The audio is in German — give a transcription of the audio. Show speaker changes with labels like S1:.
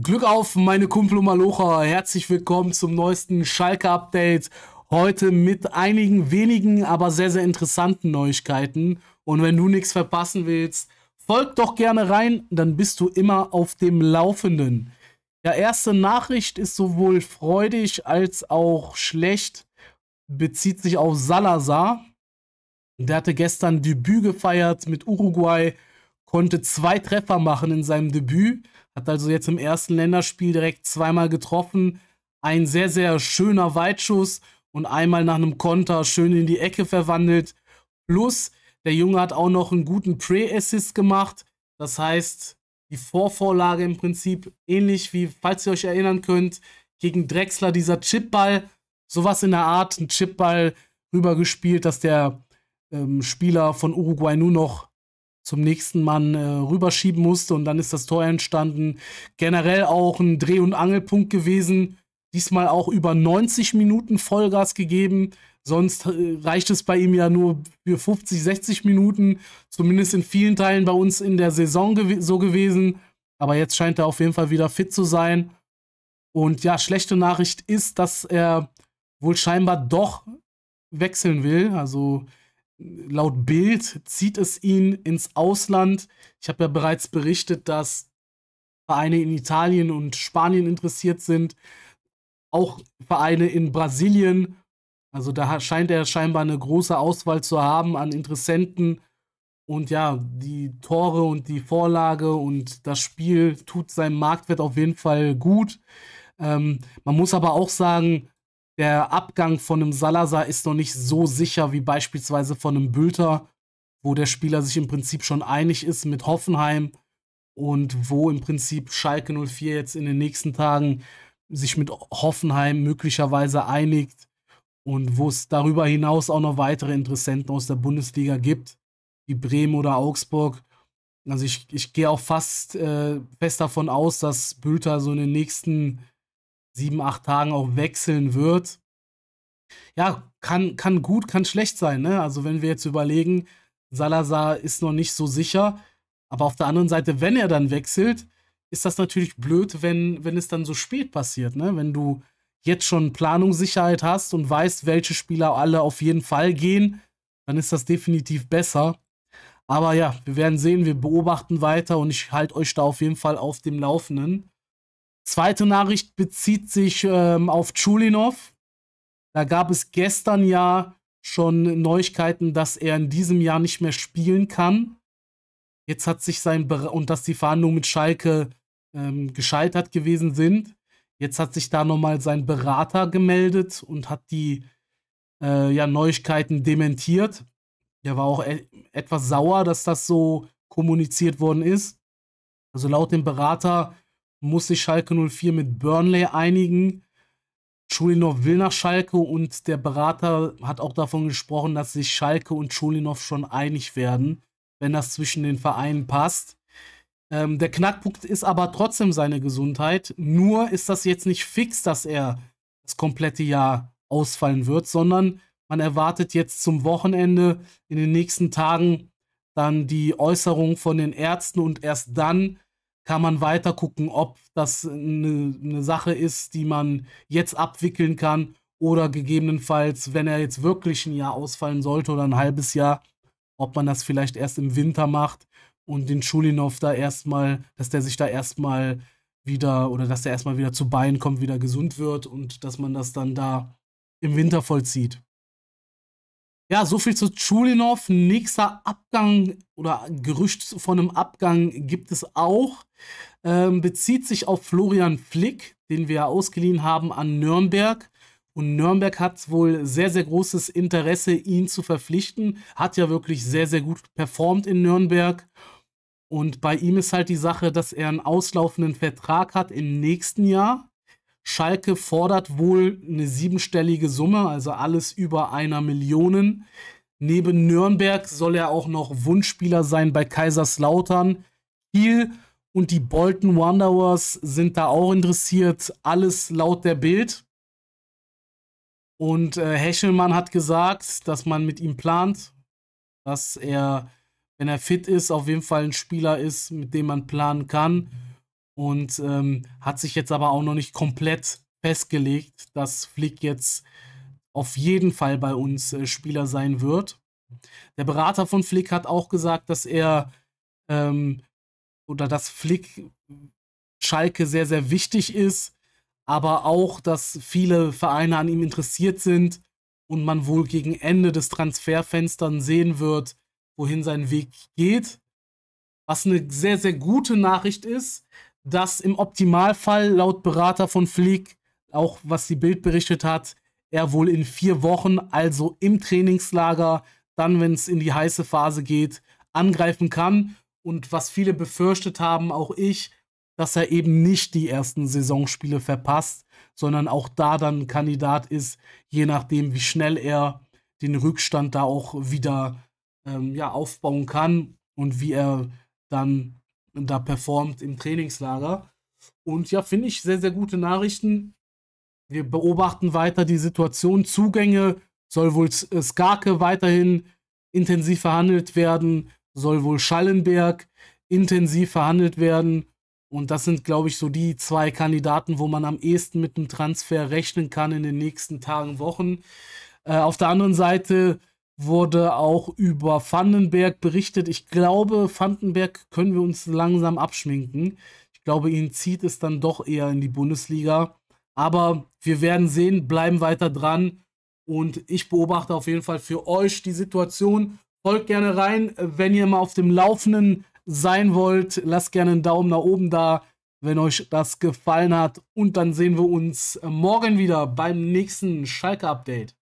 S1: Glück auf, meine Kumpel Malocha. Herzlich willkommen zum neuesten Schalke-Update. Heute mit einigen wenigen, aber sehr, sehr interessanten Neuigkeiten. Und wenn du nichts verpassen willst, folg doch gerne rein, dann bist du immer auf dem Laufenden. Ja, erste Nachricht ist sowohl freudig als auch schlecht. Bezieht sich auf Salazar. Der hatte gestern Debüt gefeiert mit Uruguay konnte zwei Treffer machen in seinem Debüt, hat also jetzt im ersten Länderspiel direkt zweimal getroffen. Ein sehr, sehr schöner Weitschuss und einmal nach einem Konter schön in die Ecke verwandelt. Plus, der Junge hat auch noch einen guten Pre-Assist gemacht. Das heißt, die Vorvorlage im Prinzip ähnlich wie, falls ihr euch erinnern könnt, gegen Drexler dieser Chipball, sowas in der Art, ein Chipball rübergespielt, dass der ähm, Spieler von Uruguay nur noch zum nächsten Mann äh, rüberschieben musste und dann ist das Tor entstanden. Generell auch ein Dreh- und Angelpunkt gewesen. Diesmal auch über 90 Minuten Vollgas gegeben. Sonst äh, reicht es bei ihm ja nur für 50, 60 Minuten. Zumindest in vielen Teilen bei uns in der Saison gew so gewesen. Aber jetzt scheint er auf jeden Fall wieder fit zu sein. Und ja, schlechte Nachricht ist, dass er wohl scheinbar doch wechseln will. Also laut Bild zieht es ihn ins Ausland. Ich habe ja bereits berichtet, dass Vereine in Italien und Spanien interessiert sind, auch Vereine in Brasilien. Also da scheint er scheinbar eine große Auswahl zu haben an Interessenten. Und ja, die Tore und die Vorlage und das Spiel tut seinem Marktwert auf jeden Fall gut. Ähm, man muss aber auch sagen, der Abgang von einem Salazar ist noch nicht so sicher wie beispielsweise von einem Bülter, wo der Spieler sich im Prinzip schon einig ist mit Hoffenheim und wo im Prinzip Schalke 04 jetzt in den nächsten Tagen sich mit Hoffenheim möglicherweise einigt und wo es darüber hinaus auch noch weitere Interessenten aus der Bundesliga gibt, wie Bremen oder Augsburg. Also ich, ich gehe auch fast äh, fest davon aus, dass Bülter so in den nächsten Tagen sieben, acht Tagen auch wechseln wird. Ja, kann, kann gut, kann schlecht sein. Ne? Also wenn wir jetzt überlegen, Salazar ist noch nicht so sicher, aber auf der anderen Seite, wenn er dann wechselt, ist das natürlich blöd, wenn, wenn es dann so spät passiert. Ne? Wenn du jetzt schon Planungssicherheit hast und weißt, welche Spieler alle auf jeden Fall gehen, dann ist das definitiv besser. Aber ja, wir werden sehen, wir beobachten weiter und ich halte euch da auf jeden Fall auf dem Laufenden. Zweite Nachricht bezieht sich ähm, auf Chulinov. Da gab es gestern ja schon Neuigkeiten, dass er in diesem Jahr nicht mehr spielen kann. Jetzt hat sich sein Be und dass die Verhandlungen mit Schalke ähm, gescheitert gewesen sind. Jetzt hat sich da nochmal sein Berater gemeldet und hat die äh, ja, Neuigkeiten dementiert. Der war auch e etwas sauer, dass das so kommuniziert worden ist. Also laut dem Berater muss sich Schalke 04 mit Burnley einigen. Chulinov will nach Schalke und der Berater hat auch davon gesprochen, dass sich Schalke und Chulinov schon einig werden, wenn das zwischen den Vereinen passt. Ähm, der Knackpunkt ist aber trotzdem seine Gesundheit. Nur ist das jetzt nicht fix, dass er das komplette Jahr ausfallen wird, sondern man erwartet jetzt zum Wochenende in den nächsten Tagen dann die Äußerung von den Ärzten und erst dann kann man weiter gucken, ob das eine, eine Sache ist, die man jetzt abwickeln kann oder gegebenenfalls, wenn er jetzt wirklich ein Jahr ausfallen sollte oder ein halbes Jahr, ob man das vielleicht erst im Winter macht und den Schulinov da erstmal, dass der sich da erstmal wieder oder dass der erstmal wieder zu Beinen kommt, wieder gesund wird und dass man das dann da im Winter vollzieht. Ja, so viel zu Chulinov. Nächster Abgang oder Gerücht von einem Abgang gibt es auch. Ähm, bezieht sich auf Florian Flick, den wir ausgeliehen haben an Nürnberg. Und Nürnberg hat wohl sehr, sehr großes Interesse, ihn zu verpflichten. Hat ja wirklich sehr, sehr gut performt in Nürnberg. Und bei ihm ist halt die Sache, dass er einen auslaufenden Vertrag hat im nächsten Jahr. Schalke fordert wohl eine siebenstellige Summe, also alles über einer Million. Neben Nürnberg soll er auch noch Wunschspieler sein bei Kaiserslautern, Kiel und die Bolton Wanderers sind da auch interessiert. Alles laut der Bild. Und äh, Heschelmann hat gesagt, dass man mit ihm plant, dass er, wenn er fit ist, auf jeden Fall ein Spieler ist, mit dem man planen kann und ähm, hat sich jetzt aber auch noch nicht komplett festgelegt, dass Flick jetzt auf jeden Fall bei uns äh, Spieler sein wird. Der Berater von Flick hat auch gesagt, dass er ähm, oder dass Flick Schalke sehr, sehr wichtig ist, aber auch, dass viele Vereine an ihm interessiert sind und man wohl gegen Ende des Transferfensters sehen wird, wohin sein Weg geht. Was eine sehr, sehr gute Nachricht ist, dass im Optimalfall laut Berater von Flieg, auch was die Bild berichtet hat, er wohl in vier Wochen, also im Trainingslager, dann, wenn es in die heiße Phase geht, angreifen kann. Und was viele befürchtet haben, auch ich, dass er eben nicht die ersten Saisonspiele verpasst, sondern auch da dann Kandidat ist, je nachdem, wie schnell er den Rückstand da auch wieder ähm, ja, aufbauen kann und wie er dann da performt im Trainingslager. Und ja, finde ich sehr, sehr gute Nachrichten. Wir beobachten weiter die Situation. Zugänge soll wohl äh, Skarke weiterhin intensiv verhandelt werden, soll wohl Schallenberg intensiv verhandelt werden. Und das sind, glaube ich, so die zwei Kandidaten, wo man am ehesten mit dem Transfer rechnen kann in den nächsten Tagen, Wochen. Äh, auf der anderen Seite wurde auch über Vandenberg berichtet. Ich glaube, Vandenberg können wir uns langsam abschminken. Ich glaube, ihn zieht es dann doch eher in die Bundesliga. Aber wir werden sehen, bleiben weiter dran. Und ich beobachte auf jeden Fall für euch die Situation. Folgt gerne rein, wenn ihr mal auf dem Laufenden sein wollt. Lasst gerne einen Daumen nach oben da, wenn euch das gefallen hat. Und dann sehen wir uns morgen wieder beim nächsten Schalke-Update.